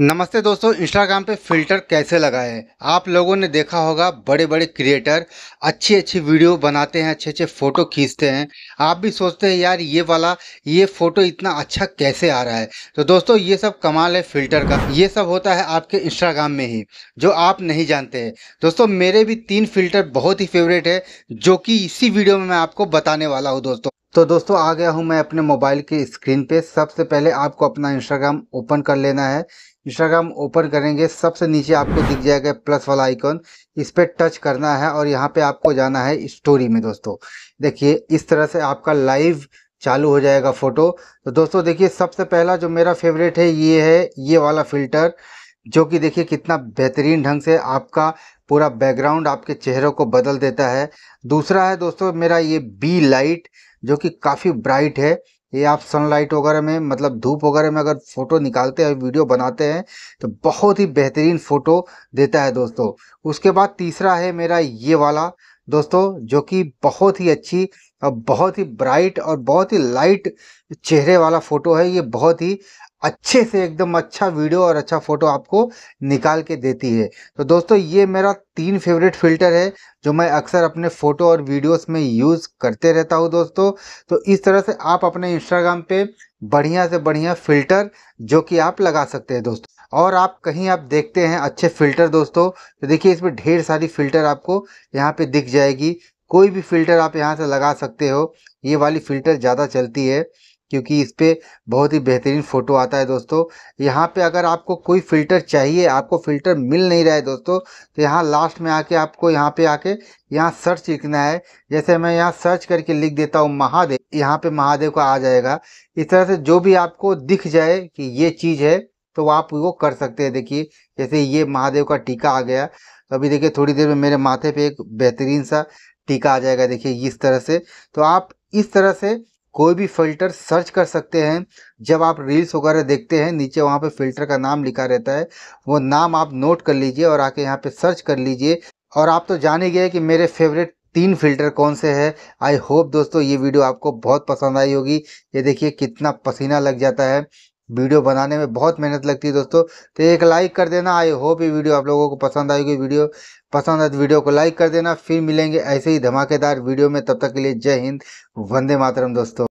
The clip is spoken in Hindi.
नमस्ते दोस्तों इंस्टाग्राम पे फिल्टर कैसे लगाएं आप लोगों ने देखा होगा बड़े बड़े क्रिएटर अच्छी अच्छी वीडियो बनाते हैं अच्छे अच्छे फ़ोटो खींचते हैं आप भी सोचते हैं यार ये वाला ये फ़ोटो इतना अच्छा कैसे आ रहा है तो दोस्तों ये सब कमाल है फिल्टर का ये सब होता है आपके इंस्टाग्राम में ही जो आप नहीं जानते हैं दोस्तों मेरे भी तीन फिल्टर बहुत ही फेवरेट है जो कि इसी वीडियो में मैं आपको बताने वाला हूँ दोस्तों तो दोस्तों आ गया हूं मैं अपने मोबाइल की स्क्रीन पे सबसे पहले आपको अपना इंस्टाग्राम ओपन कर लेना है इंस्टाग्राम ओपन करेंगे सबसे नीचे आपको दिख जाएगा प्लस वाला आइकॉन इस पर टच करना है और यहाँ पे आपको जाना है स्टोरी में दोस्तों देखिए इस तरह से आपका लाइव चालू हो जाएगा फ़ोटो तो दोस्तों देखिए सबसे पहला जो मेरा फेवरेट है ये है ये वाला फिल्टर जो कि देखिए कितना बेहतरीन ढंग से आपका पूरा बैकग्राउंड आपके चेहरों को बदल देता है दूसरा है दोस्तों मेरा ये बी लाइट जो कि काफ़ी ब्राइट है ये आप सनलाइट वगैरह में मतलब धूप वगैरह में अगर फ़ोटो निकालते हैं वीडियो बनाते हैं तो बहुत ही बेहतरीन फ़ोटो देता है दोस्तों उसके बाद तीसरा है मेरा ये वाला दोस्तों जो कि बहुत ही अच्छी और बहुत ही ब्राइट और बहुत ही लाइट चेहरे वाला फ़ोटो है ये बहुत ही अच्छे से एकदम अच्छा वीडियो और अच्छा फ़ोटो आपको निकाल के देती है तो दोस्तों ये मेरा तीन फेवरेट फ़िल्टर है जो मैं अक्सर अपने फ़ोटो और वीडियोस में यूज़ करते रहता हूँ दोस्तों तो इस तरह से आप अपने इंस्टाग्राम पे बढ़िया से बढ़िया फ़िल्टर जो कि आप लगा सकते हैं दोस्तों और आप कहीं आप देखते हैं अच्छे फ़िल्टर दोस्तों तो देखिए इसमें ढेर सारी फ़िल्टर आपको यहाँ पर दिख जाएगी कोई भी फ़िल्टर आप यहाँ से लगा सकते हो ये वाली फ़िल्टर ज़्यादा चलती है क्योंकि इस पर बहुत ही बेहतरीन फ़ोटो आता है दोस्तों यहाँ पे अगर आपको कोई फ़िल्टर चाहिए आपको फ़िल्टर मिल नहीं रहा है दोस्तों तो यहाँ लास्ट में आके आपको यहाँ पे आके यहाँ सर्च लिखना है जैसे मैं यहाँ सर्च करके लिख देता हूँ महादेव यहाँ पे महादेव का आ जाएगा इस तरह से जो भी आपको दिख जाए कि ये चीज़ है तो आप वो कर सकते हैं देखिए जैसे ये महादेव का टीका आ गया अभी देखिए थोड़ी देर में मेरे माथे पर एक बेहतरीन सा टीका आ जाएगा देखिए इस तरह से तो आप इस तरह से कोई भी फ़िल्टर सर्च कर सकते हैं जब आप रील्स वगैरह देखते हैं नीचे वहाँ पे फ़िल्टर का नाम लिखा रहता है वो नाम आप नोट कर लीजिए और आके यहाँ पे सर्च कर लीजिए और आप तो जान ही गए कि मेरे फेवरेट तीन फिल्टर कौन से हैं आई होप दोस्तों ये वीडियो आपको बहुत पसंद आई होगी ये देखिए कितना पसीना लग जाता है वीडियो बनाने में बहुत मेहनत लगती है दोस्तों तो एक लाइक कर देना आई होप ये वीडियो आप लोगों को पसंद आएगी वीडियो पसंद आए तो वीडियो को लाइक कर देना फिर मिलेंगे ऐसे ही धमाकेदार वीडियो में तब तक के लिए जय हिंद वंदे मातरम दोस्तों